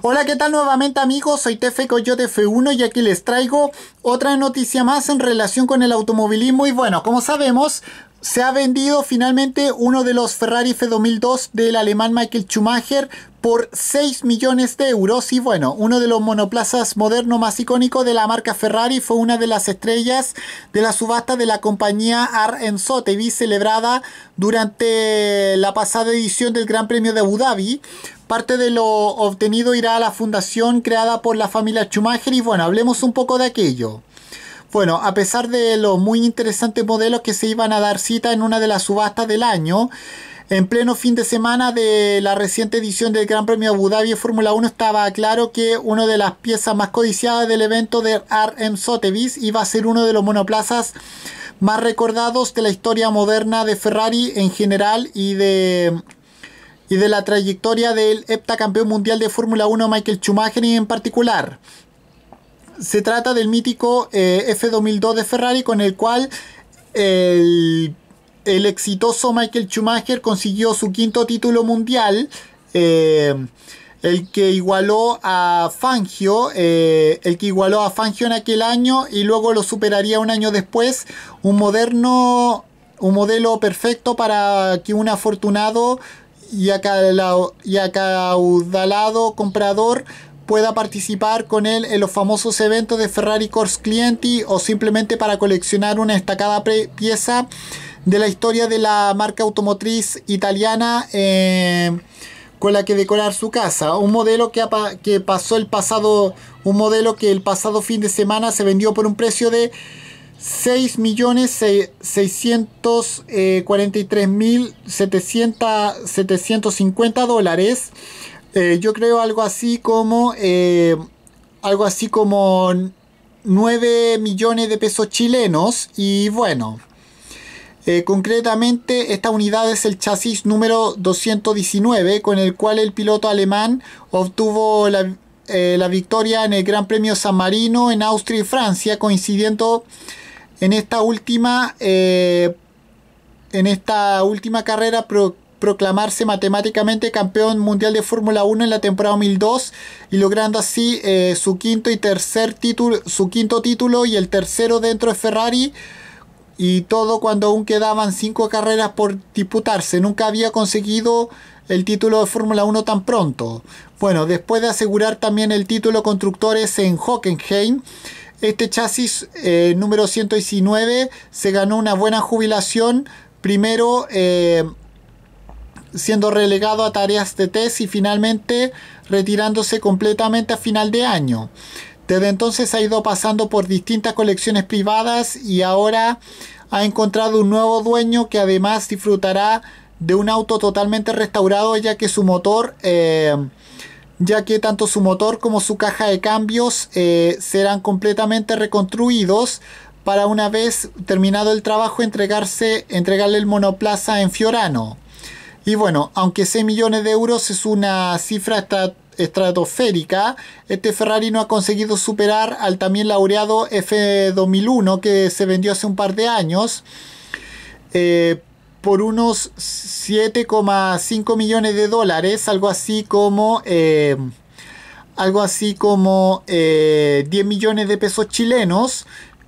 Hola, ¿qué tal nuevamente amigos? Soy Tefe Coyo de F1 y aquí les traigo otra noticia más en relación con el automovilismo y bueno, como sabemos, se ha vendido finalmente uno de los Ferrari F2002 del alemán Michael Schumacher por 6 millones de euros y bueno, uno de los monoplazas moderno más icónicos de la marca Ferrari fue una de las estrellas de la subasta de la compañía Ar Sotheby's celebrada durante la pasada edición del Gran Premio de Abu Dhabi. Parte de lo obtenido irá a la fundación creada por la familia Schumacher y bueno, hablemos un poco de aquello. Bueno, a pesar de los muy interesantes modelos que se iban a dar cita en una de las subastas del año, en pleno fin de semana de la reciente edición del Gran Premio Abu Dhabi Fórmula 1 estaba claro que una de las piezas más codiciadas del evento de RM Sotheby's iba a ser uno de los monoplazas más recordados de la historia moderna de Ferrari en general y de y de la trayectoria del heptacampeón mundial de Fórmula 1 Michael Schumacher en particular se trata del mítico eh, F2002 de Ferrari con el cual el, exitoso Michael Schumacher consiguió su quinto título mundial, eh, el que igualó a Fangio, eh, el que igualó a Fangio en aquel año y luego lo superaría un año después, un moderno, un modelo perfecto para que un afortunado y acaudalado comprador pueda participar con él en los famosos eventos de Ferrari Course Clienti o simplemente para coleccionar una destacada pieza de la historia de la marca automotriz italiana eh, con la que decorar su casa. Un modelo que, que pasó el pasado, un modelo que el pasado fin de semana se vendió por un precio de 6.643.750 eh, dólares eh, yo creo algo así como eh, algo así como 9 millones de pesos chilenos y bueno eh, concretamente esta unidad es el chasis número 219 con el cual el piloto alemán obtuvo la, victoria en el Gran Premio San Marino en Austria y Francia coincidiendo en esta última en esta última carrera proclamarse matemáticamente campeón mundial de Fórmula 1 en la temporada 2002 y logrando así eh, su quinto y tercer título, su quinto título y el tercero dentro de Ferrari y todo cuando aún quedaban cinco carreras por disputarse. Nunca había conseguido el título de Fórmula 1 tan pronto. Bueno, después de asegurar también el título constructores en Hockenheim, este chasis eh, número 119 se ganó una buena jubilación. Primero eh, siendo relegado a tareas de test y finalmente retirándose completamente a final de año. Desde entonces ha ido pasando por distintas colecciones privadas y ahora ha encontrado un nuevo dueño que además disfrutará de un auto totalmente restaurado ya que su motor eh, ya que tanto su motor como su caja de cambios eh, serán completamente reconstruidos para una vez terminado el trabajo entregarse, entregarle el monoplaza en Fiorano. Y bueno, aunque 6 millones de euros es una cifra estratosférica, este Ferrari no ha conseguido superar al también laureado F2001 que se vendió hace un par de años. Eh, por unos 7,5 millones de dólares, algo así como eh, algo así como 10 eh, millones de pesos chilenos,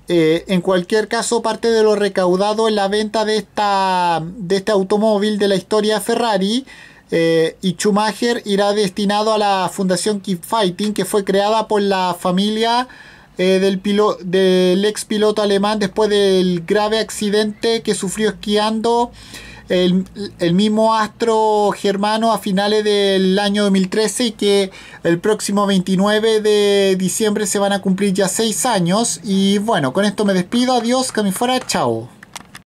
eh, en cualquier caso, parte de lo recaudado en la venta de, esta, de este automóvil de la historia Ferrari eh, y Schumacher irá destinado a la fundación Keep Fighting, que fue creada por la familia eh, del, pilo del ex piloto alemán después del grave accidente que sufrió esquiando el, mismo astro germano a finales del año 2013 y que el próximo 29 de diciembre se van a cumplir ya 6 años. Y bueno, con esto me despido. Adiós, que me fuera. Chao.